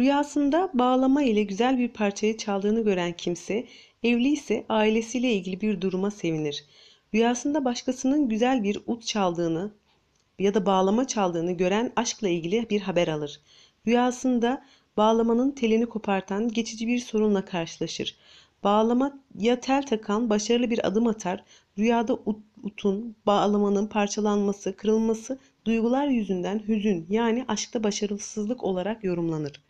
Rüyasında bağlama ile güzel bir parçayı çaldığını gören kimse, evli ise ailesiyle ilgili bir duruma sevinir. Rüyasında başkasının güzel bir ut çaldığını ya da bağlama çaldığını gören aşkla ilgili bir haber alır. Rüyasında bağlamanın telini kopartan geçici bir sorunla karşılaşır. Bağlama ya tel takan başarılı bir adım atar, rüyada ut, utun, bağlamanın parçalanması, kırılması duygular yüzünden hüzün yani aşkta başarısızlık olarak yorumlanır.